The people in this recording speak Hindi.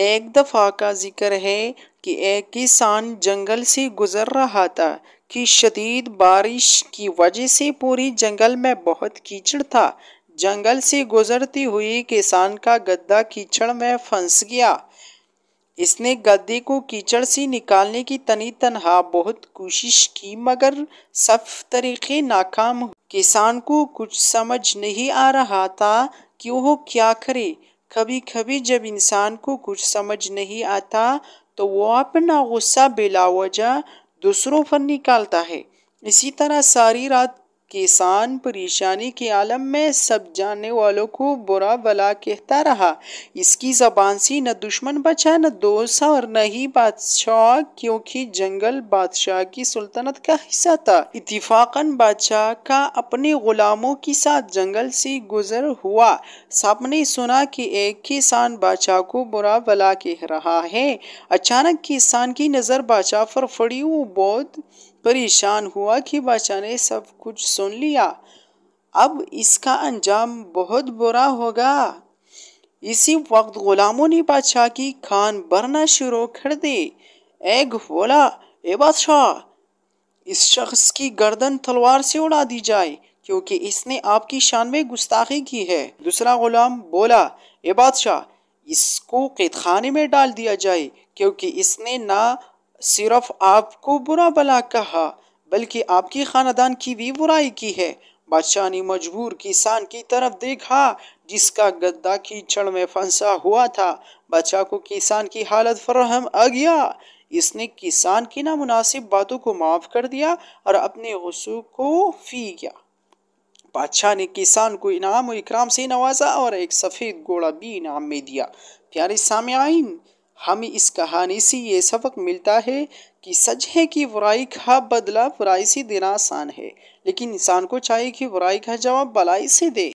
एक दफ़ा का जिक्र है कि एक किसान जंगल से गुजर रहा था कि शदीद बारिश की वजह से पूरी जंगल में बहुत कीचड़ था जंगल से गुजरती हुई किसान का गद्दा कीचड़ में फंस गया इसने गद्दे को कीचड़ से निकालने की तनी तनहा बहुत कोशिश की मगर सब तरीके नाकाम किसान को कुछ समझ नहीं आ रहा था कि वह क्या करे कभी कभी जब इंसान को कुछ समझ नहीं आता तो वो अपना गुस्सा बिलावजा दूसरों पर निकालता है इसी तरह सारी रात किसान परेशानी के आलम में सब जानने वालों को बुरा भला कहता रहा इसकी जबान से न दुश्मन बचा न दोस्त और न ही बादशाह क्योंकि जंगल बादशाह की सुल्तनत का हिस्सा था इतिफाकन बादशाह का अपने गुलामों के साथ जंगल से गुजर हुआ सबने सुना कि एक किसान बादशाह को बुरा भला कह रहा है अचानक किसान की नज़र बादशाह पर फड़ी वो बहुत परेशान हुआ कि बादशाह ने सब कुछ सुन लिया अब इसका अंजाम बहुत बुरा होगा इसी वक्त गुलामों ने बादशाह की खान भरना शुरू कर दी एग बोला ए बादशाह इस शख्स की गर्दन तलवार से उड़ा दी जाए क्योंकि इसने आपकी शान में गुस्ताखी की है दूसरा गुलाम बोला ए बादशाह इसको कैद खाने में डाल दिया जाए क्योंकि इसने ना सिर्फ आपको बुरा भला कहा बल्कि आपकी खानदान की भी बुराई की है बादशाह ने मजबूर किसान की तरफ देखा जिसका गद्दा कीचड़ में फंसा हुआ था बादशाह को किसान की हालत फरहम आ गया इसने किसान की नामुनासिब बातों को माफ़ कर दिया और अपने गुस्सू को फी गया बादशाह ने किसान को इनाम और इकराम से नवाजा और एक सफ़ेद घोड़ा भी इनाम में दिया प्यारे सामयाइन हमें इस कहानी से ये सबक मिलता है कि सच है कि बुराई का बदला बुराई से देना आसान है लेकिन इंसान को चाहिए कि बुराई का जवाब भलाई से दे